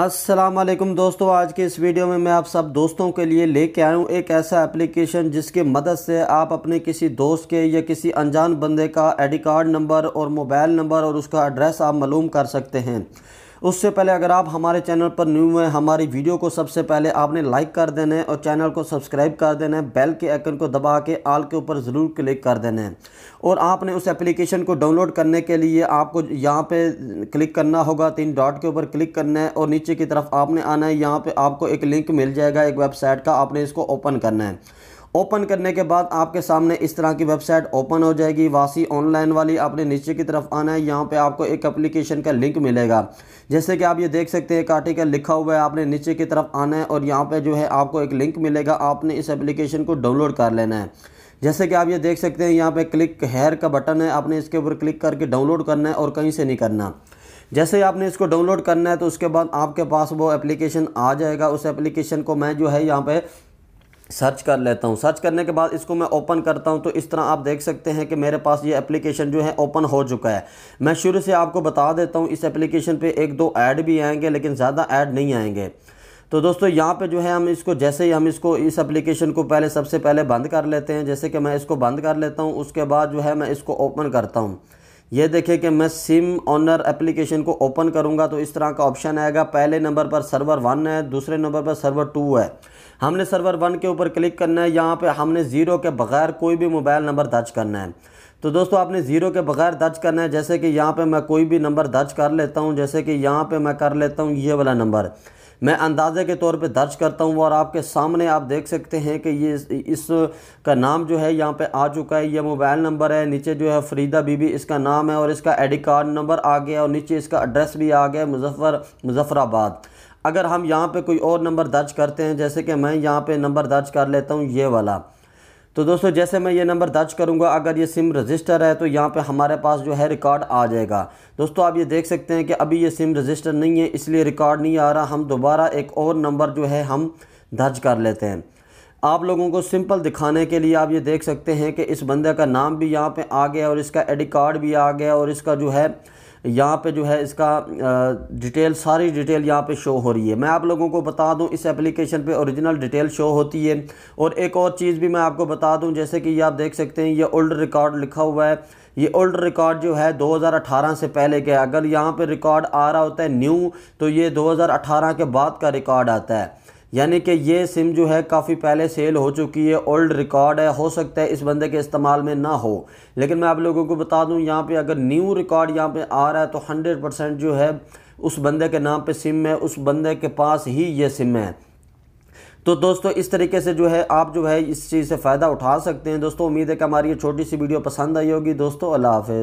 असलम दोस्तों आज के इस वीडियो में मैं आप सब दोस्तों के लिए लेके आया हूँ एक ऐसा एप्लीकेशन जिसके मदद से आप अपने किसी दोस्त के या किसी अनजान बंदे का आईडी कार्ड नंबर और मोबाइल नंबर और उसका एड्रेस आप मालूम कर सकते हैं उससे पहले अगर आप हमारे चैनल पर न्यू हैं हमारी वीडियो को सबसे पहले आपने लाइक कर देना है और चैनल को सब्सक्राइब कर देना है बेल के आइकन को दबा के आल के ऊपर ज़रूर क्लिक कर देना है और आपने उस एप्लीकेशन को डाउनलोड करने के लिए आपको यहाँ पे क्लिक करना होगा तीन डॉट के ऊपर क्लिक करना है और नीचे की तरफ आपने आना है यहाँ पर आपको एक लिंक मिल जाएगा एक वेबसाइट का आपने इसको ओपन करना है ओपन करने के बाद आपके सामने इस तरह की वेबसाइट ओपन हो जाएगी वासी ऑनलाइन वाली आपने नीचे की तरफ आना है यहाँ पे आपको एक एप्लीकेशन का लिंक मिलेगा जैसे कि आप ये देख सकते हैं एक आर्टिकल लिखा हुआ है आपने नीचे की तरफ आना है और यहाँ पे जो है आपको एक लिंक मिलेगा आपने इस एप्लीकेशन को डाउनलोड कर लेना है जैसे कि आप ये देख सकते हैं यहाँ पर क्लिक हेयर का बटन है आपने इसके ऊपर क्लिक करके डाउनलोड करना है और कहीं से नहीं करना जैसे ही आपने इसको डाउनलोड करना है तो उसके बाद आपके पास वो एप्लीकेशन आ जाएगा उस एप्लीकेशन को मैं जो है यहाँ पे सर्च कर लेता हूँ सर्च करने के बाद इसको मैं ओपन करता हूँ तो इस तरह आप देख सकते हैं कि मेरे पास ये एप्लीकेशन जो है ओपन हो चुका है मैं शुरू से आपको बता देता हूँ इस एप्लीकेशन पे एक दो ऐड भी आएंगे लेकिन ज़्यादा ऐड नहीं आएंगे तो दोस्तों यहाँ पे जो है हम इसको जैसे ही हम इसको इस एप्लीकेशन को पहले सबसे पहले बंद कर लेते हैं जैसे कि मैं इसको बंद कर लेता हूँ उसके बाद जो है मैं इसको ओपन करता हूँ ये देखें कि मैं सिम ऑनर एप्लीकेशन को ओपन करूँगा तो इस तरह का ऑप्शन आएगा पहले नंबर पर सर्वर वन है दूसरे नंबर पर सर्वर टू है हमने सर्वर वन के ऊपर क्लिक करना है यहाँ पे हमने ज़ीरो के बगैर कोई भी मोबाइल नंबर दर्ज करना है तो दोस्तों आपने ज़ीरो के बगैर दर्ज करना है जैसे कि यहाँ पर मैं कोई भी नंबर दर्ज कर लेता हूँ जैसे कि यहाँ पर मैं कर लेता हूँ ये वाला नंबर मैं अंदाज़े के तौर पे दर्ज करता हूँ और आपके सामने आप देख सकते हैं कि ये इस, का नाम जो है यहाँ पे आ चुका है ये मोबाइल नंबर है नीचे जो है फरीदा बीबी इसका नाम है और इसका एडी कार्ड नंबर आ गया और नीचे इसका एड्रेस भी आ गया मुजफ्फर मुजफ्फराबाद अगर हम यहाँ पर कोई और नंबर दर्ज करते हैं जैसे कि मैं यहाँ पर नंबर दर्ज कर लेता हूँ ये वाला तो दोस्तों जैसे मैं ये नंबर दर्ज करूँगा अगर ये सिम रजिस्टर है तो यहाँ पे हमारे पास जो है रिकॉर्ड आ जाएगा दोस्तों आप ये देख सकते हैं कि अभी ये सिम रजिस्टर नहीं है इसलिए रिकॉर्ड नहीं आ रहा हम दोबारा एक और नंबर जो है हम दर्ज कर लेते हैं आप लोगों को सिंपल दिखाने के लिए आप ये देख सकते हैं कि इस बंदे का नाम भी यहाँ पर आ गया और इसका एडी कार्ड भी आ गया और इसका जो है यहाँ पे जो है इसका डिटेल सारी डिटेल यहाँ पे शो हो रही है मैं आप लोगों को बता दूँ इस एप्लीकेशन पे ओरिजिनल डिटेल शो होती है और एक और चीज़ भी मैं आपको बता दूँ जैसे कि आप देख सकते हैं ये ओल्ड रिकॉर्ड लिखा हुआ है ये ओल्ड रिकॉर्ड जो है 2018 से पहले के अगर यहाँ पे रिकॉर्ड आ रहा होता है न्यू तो ये 2018 के बाद का रिकॉर्ड आता है यानी कि ये सिम जो है काफ़ी पहले सेल हो चुकी है ओल्ड रिकॉर्ड है हो सकता है इस बंदे के इस्तेमाल में ना हो लेकिन मैं आप लोगों को बता दूं यहाँ पे अगर न्यू रिकॉर्ड यहाँ पे आ रहा है तो 100 परसेंट जो है उस बंदे के नाम पे सिम है उस बंदे के पास ही ये सिम है तो दोस्तों इस तरीके से जो है आप जो है इस चीज़ से फ़ायदा उठा सकते हैं दोस्तों उम्मीद है कि हमारी ये छोटी सी वीडियो पसंद आई होगी दोस्तों अल्लाह हाफिज़